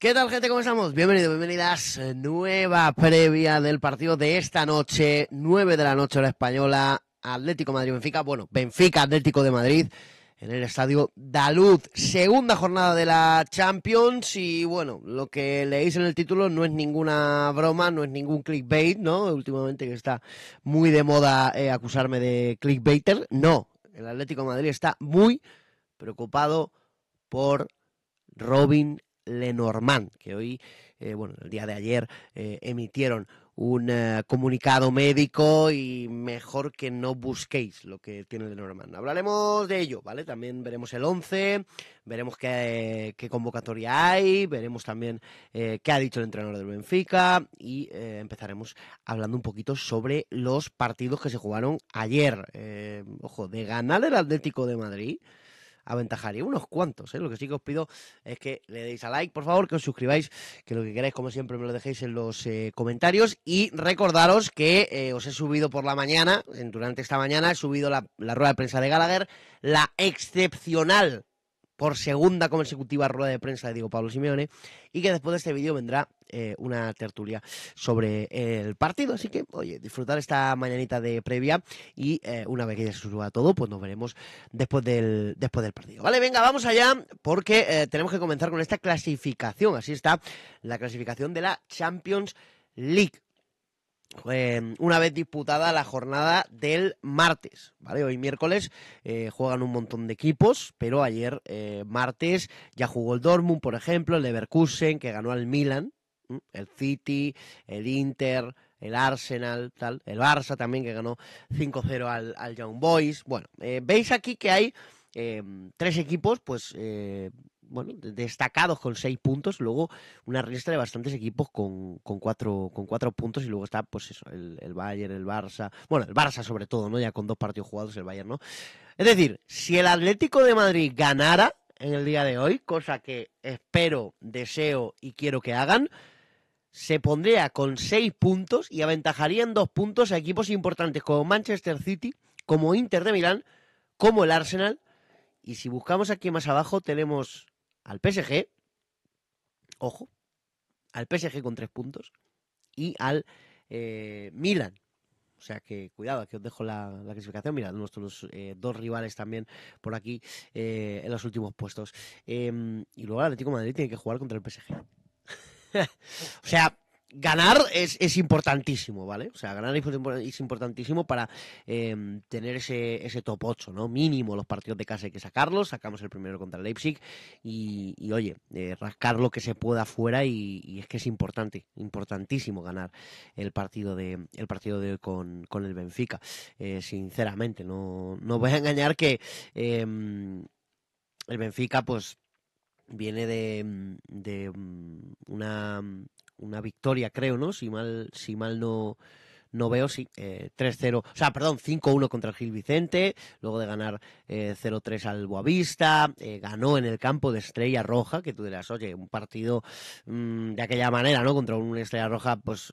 ¿Qué tal, gente? ¿Cómo estamos? Bienvenidos, bienvenidas. Nueva previa del partido de esta noche, 9 de la noche, la española. Atlético Madrid-Benfica, bueno, Benfica-Atlético de Madrid en el estadio Daluz. Segunda jornada de la Champions y bueno, lo que leéis en el título no es ninguna broma, no es ningún clickbait, ¿no? Últimamente que está muy de moda eh, acusarme de clickbaiter. No, el Atlético Madrid está muy preocupado por Robin Lenormand, que hoy, eh, bueno, el día de ayer eh, emitieron un eh, comunicado médico y mejor que no busquéis lo que tiene Lenormand. Hablaremos de ello, ¿vale? También veremos el 11, veremos qué, convocatoria hay, veremos también qué ha dicho el entrenador del Benfica y empezaremos hablando un poquito sobre los partidos que se jugaron ayer. ojo, de ganar el Atlético de Madrid y unos cuantos. ¿eh? Lo que sí que os pido es que le deis a like, por favor, que os suscribáis, que lo que queráis, como siempre, me lo dejéis en los eh, comentarios. Y recordaros que eh, os he subido por la mañana, durante esta mañana, he subido la, la rueda de prensa de Gallagher, la excepcional por segunda consecutiva rueda de prensa de Diego Pablo Simeone y que después de este vídeo vendrá eh, una tertulia sobre el partido. Así que, oye, disfrutar esta mañanita de previa y eh, una vez que ya se suba todo, pues nos veremos después del, después del partido. Vale, venga, vamos allá porque eh, tenemos que comenzar con esta clasificación. Así está la clasificación de la Champions League. Em, una vez disputada la jornada del martes, ¿vale? Hoy miércoles eh, juegan un montón de equipos, pero ayer eh, martes ya jugó el Dortmund, por ejemplo, el Leverkusen, que ganó al Milan, el City, el Inter, el Arsenal, tal, el Barça también, que ganó 5-0 al, Young Boys. Bueno, eh, veis aquí que hay em, tres equipos, pues bueno, destacados con seis puntos, luego una ristra de bastantes equipos con, con, cuatro, con cuatro puntos y luego está pues eso, el, Bayern, el Barça, bueno, el Barça sobre todo, ¿no? Ya con dos partidos jugados el Bayern, ¿no? Es decir, si el Atlético de Madrid ganara en el día de hoy, cosa que espero, deseo y quiero que hagan, se pondría con seis puntos y aventajaría en dos puntos a equipos importantes como Manchester City, como Inter de Milán, como el Arsenal. Y si buscamos aquí más abajo, tenemos al PSG, ojo, al PSG con tres puntos y al eh, Milan. O sea que cuidado, que os dejo la, clasificación. Mirad, nuestros eh, dos rivales también por aquí eh, en los últimos puestos. Em, y luego el Atlético de Madrid tiene que jugar contra el PSG. o sea, ganar es, importantísimo, ¿vale? O sea, ganar es importantísimo para eh, tener ese, ese top 8, ¿no? Mínimo los partidos de casa hay que sacarlos, sacamos el primero contra Leipzig y, oye, eh, rascar lo que se pueda fuera y, es que es importante, importantísimo ganar el partido de, el partido con, el Benfica. Eh, sinceramente, no, voy a engañar que em, el Benfica, pues viene de una una victoria, creo, ¿no? Si mal, si mal no, no veo, sí, 3-0, eh, o sea, perdón, 5-1 contra el Gil Vicente, luego de ganar 0-3 eh, al Boavista, eh, ganó en el campo de Estrella Roja, que tú dirás, oye, un partido mm, de aquella manera, ¿no? Contra un Estrella Roja, pues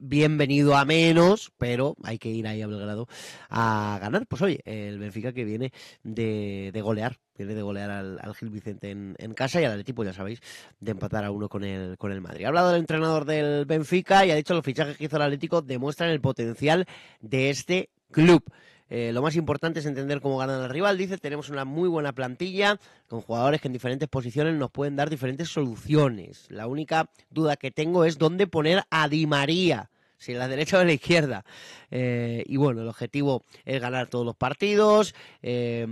bienvenido a menos, pero hay que ir ahí a Belgrado a ganar. Pues oye, el Benfica que viene de golear Viene de golear al, Gil Vicente en, casa y al equipo, pues ya sabéis, de empatar a uno con el, con el Madrid. Ha hablado del entrenador del Benfica y ha dicho los fichajes que hizo el Atlético demuestran el potencial de este club. Eh, lo más importante es entender cómo ganan el rival. Dice, tenemos una muy buena plantilla con jugadores que en diferentes posiciones nos pueden dar diferentes soluciones. La única duda que tengo es dónde poner a Di María si la derecha o la izquierda. Eh, y bueno, el objetivo es ganar todos los partidos, eh,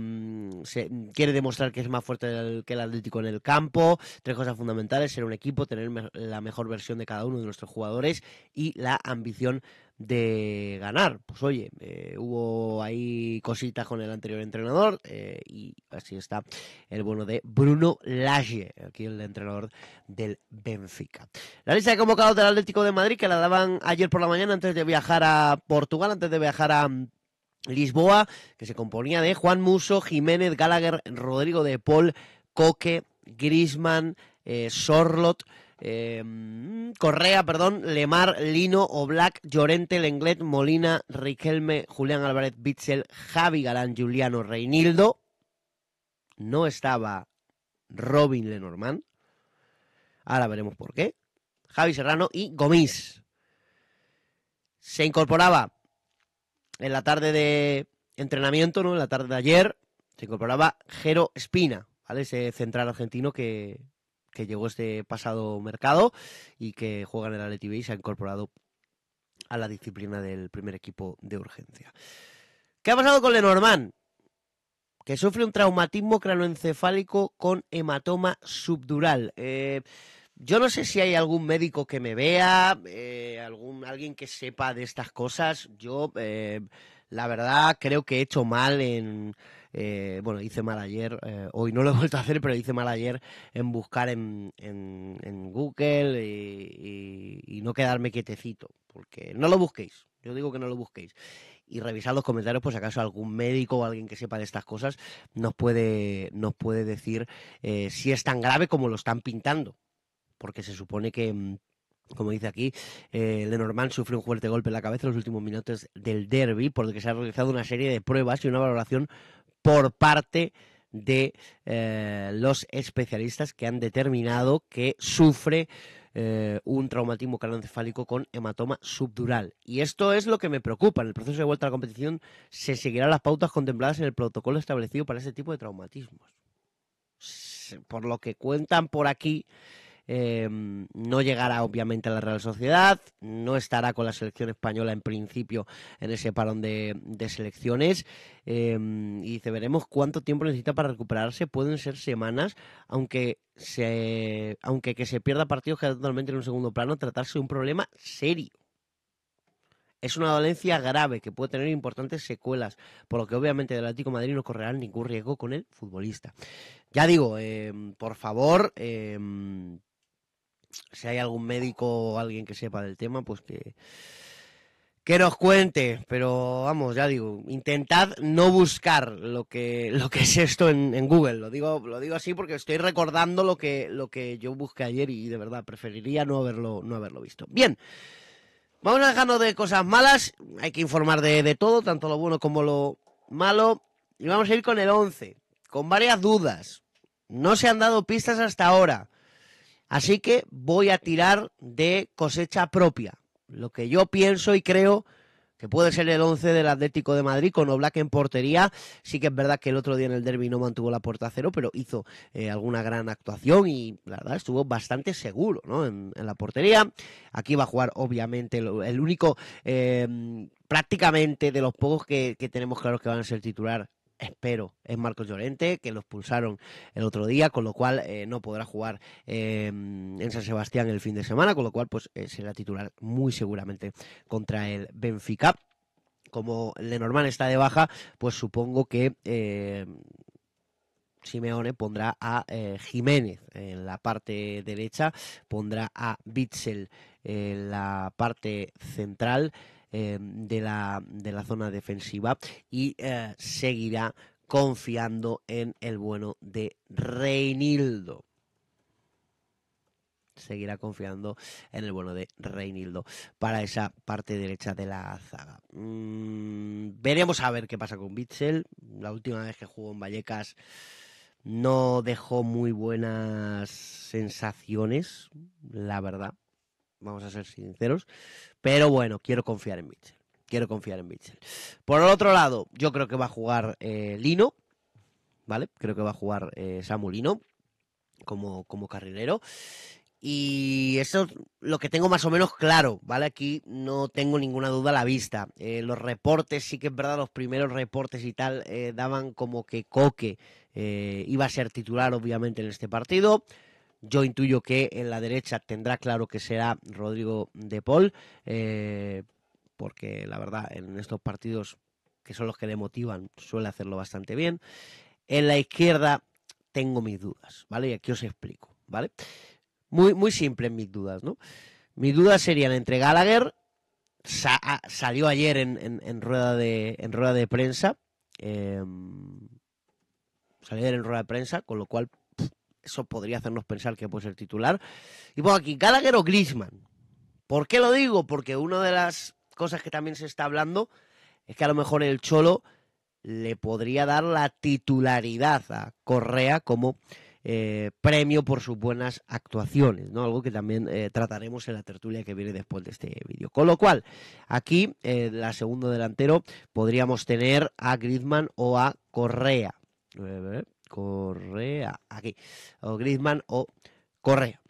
se, quiere demostrar que es más fuerte que el Atlético en el campo, tres cosas fundamentales, ser un equipo, tener la mejor versión de cada uno de nuestros jugadores y la ambición de ganar. Pues oye, eh, hubo ahí cositas con el anterior entrenador eh, y así está el bueno de Bruno Lage, aquí el entrenador del Benfica. La lista de convocados del Atlético de Madrid que la daban ayer por la mañana antes de viajar a Portugal, antes de viajar a Lisboa, que se componía de Juan Muso, Jiménez, Gallagher, Rodrigo de Paul, Coque, Grisman, eh, Sorlot, Em, Correa, perdón, Lemar, Lino, Oblak, Llorente, Lenglet, Molina, Riquelme, Julián Álvarez, Bitzel, Javi Galán, Juliano, Reinildo. No estaba Robin Lenormand. Ahora veremos por qué. Javi Serrano y Gomis. Se incorporaba en la tarde de entrenamiento, ¿no? En la tarde de ayer, se incorporaba Jero Espina, ¿vale? Ese central argentino que que llegó este pasado mercado y que juega en el Atleti y se ha incorporado a la disciplina del primer equipo de urgencia. ¿Qué ha pasado con Lenormand? Que sufre un traumatismo cranoencefálico con hematoma subdural. Eh, yo no sé si hay algún médico que me vea, eh, algún, alguien que sepa de estas cosas. Yo, eh, la verdad, creo que he hecho mal en, eh, bueno, hice mal ayer, eh, hoy no lo he vuelto a hacer, pero hice mal ayer en buscar en, en, Google y, no quedarme quietecito, porque no lo busquéis, yo digo que no lo busquéis y revisar los comentarios pues, acaso algún médico o alguien que sepa de estas cosas nos puede, nos puede decir eh, si es tan grave como lo están pintando. Porque se supone que, mm, como dice aquí, Lenormand sufrió un fuerte golpe en la cabeza en los últimos minutos del derby, por lo que se ha realizado una serie de pruebas y una valoración por parte de eh, los especialistas que han determinado que sufre eh, un traumatismo craneoencefálico con hematoma subdural. Y esto es lo que me preocupa. En el proceso de vuelta a la competición se seguirán las pautas contempladas en el protocolo establecido para ese tipo de traumatismos. Por lo que cuentan por aquí, eh, no llegará obviamente a la Real Sociedad, no estará con la selección española en principio en ese parón de, selecciones. Eh, y dice, veremos cuánto tiempo necesita para recuperarse. Pueden ser semanas, aunque, se, aunque que se pierda partidos queda totalmente en un segundo plano, tratarse de un problema serio. Es una dolencia grave que puede tener importantes secuelas, por lo que obviamente del Atlético Madrid no correrá ningún riesgo con el futbolista. Ya digo, eh, por favor, si hay algún médico o alguien que sepa del tema, pues que, nos cuente. Pero vamos, ya digo, intentad no buscar lo que, lo que es esto en, Google. Lo digo, lo digo así porque estoy recordando lo que, lo que yo busqué ayer y de verdad preferiría no haberlo, no haberlo visto. Bien. Vamos a dejarnos de cosas malas, hay que informar de, de todo, tanto lo bueno como lo malo. Y vamos a ir con el 11, con varias dudas. No se han dado pistas hasta ahora. Así que voy a tirar de cosecha propia. Lo que yo pienso y creo que puede ser el 11 del Atlético de Madrid con Oblak en portería. Sí que es verdad que el otro día en el derby no mantuvo la puerta a cero, pero hizo eh, alguna gran actuación y la verdad estuvo bastante seguro ¿no? en, la portería. Aquí va a jugar obviamente el, único... Eh, prácticamente de los pocos que, que, tenemos claros que van a ser titular espero, es Marcos Llorente, que lo expulsaron el otro día, con lo cual eh, no podrá jugar em, en San Sebastián el fin de semana, con lo cual pues eh, será titular muy seguramente contra el Benfica. Como Lenormand está de baja, pues supongo que... Em, Simeone pondrá a eh, Jiménez en la parte derecha, pondrá a Bitzel en la parte central. Eh, de, la, zona defensiva y eh, seguirá confiando en el bueno de Reinildo. Seguirá confiando en el bueno de Reinildo para esa parte derecha de la zaga. Mm, veremos a ver qué pasa con Bitzel. La última vez que jugó en Vallecas no dejó muy buenas sensaciones, la verdad vamos a ser sinceros. Pero bueno, quiero confiar en Mitchell. Quiero confiar en Mitchell. Por el otro lado, yo creo que va a jugar eh, Lino, ¿vale? Creo que va a jugar eh, Samu Lino como, como carrilero. Y eso es lo que tengo más o menos claro, ¿vale? Aquí no tengo ninguna duda a la vista. Eh, los reportes, sí que es verdad, los primeros reportes y tal eh, daban como que Coque iba a ser titular, obviamente, en este partido. Yo intuyo que en la derecha tendrá claro que será Rodrigo de Paul, eh, porque la verdad en estos partidos que son los que le motivan suele hacerlo bastante bien. En la izquierda tengo mis dudas, ¿vale? Y aquí os explico, ¿vale? Muy, muy simples mis dudas, ¿no? Mis dudas serían entre Gallagher, ah, salió ayer en, rueda de, en rueda de prensa, em, salió ayer en rueda de prensa, con lo cual eso podría hacernos pensar que puede ser titular. Y bueno, aquí Gallagher o Grisman. ¿Por qué lo digo? Porque una de las cosas que también se está hablando es que a lo mejor el Cholo le podría dar la titularidad a Correa como eh, premio por sus buenas actuaciones, ¿no? Algo que también eh, trataremos en la tertulia que viene después de este vídeo. Con lo cual, aquí, el eh, la segundo delantero, podríamos tener a Griezmann o a Correa. Correa, aquí, o Griezmann o Correa.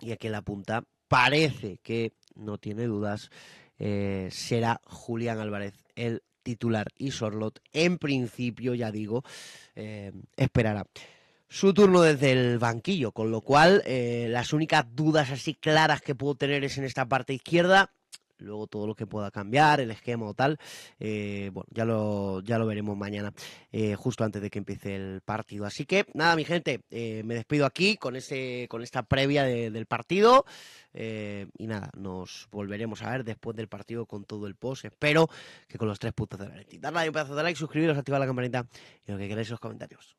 Y aquí la punta parece que no tiene dudas, eh, será Julián Álvarez el titular y Sorlot, en principio, ya digo, eh, esperará su turno desde el banquillo, con lo cual eh, las únicas dudas así claras que puedo tener es en esta parte izquierda luego todo lo que pueda cambiar, el esquema o tal, eh, bueno, ya lo, ya lo veremos mañana, eh, justo antes de que empiece el partido. Así que nada, mi gente, eh, me despido aquí con, ese, con esta previa del partido y nada, nos volveremos a ver después del partido con todo el post. Espero que con los tres puntos de la Darle un pedazo de like, suscribiros, activar la campanita y lo que queráis en los comentarios.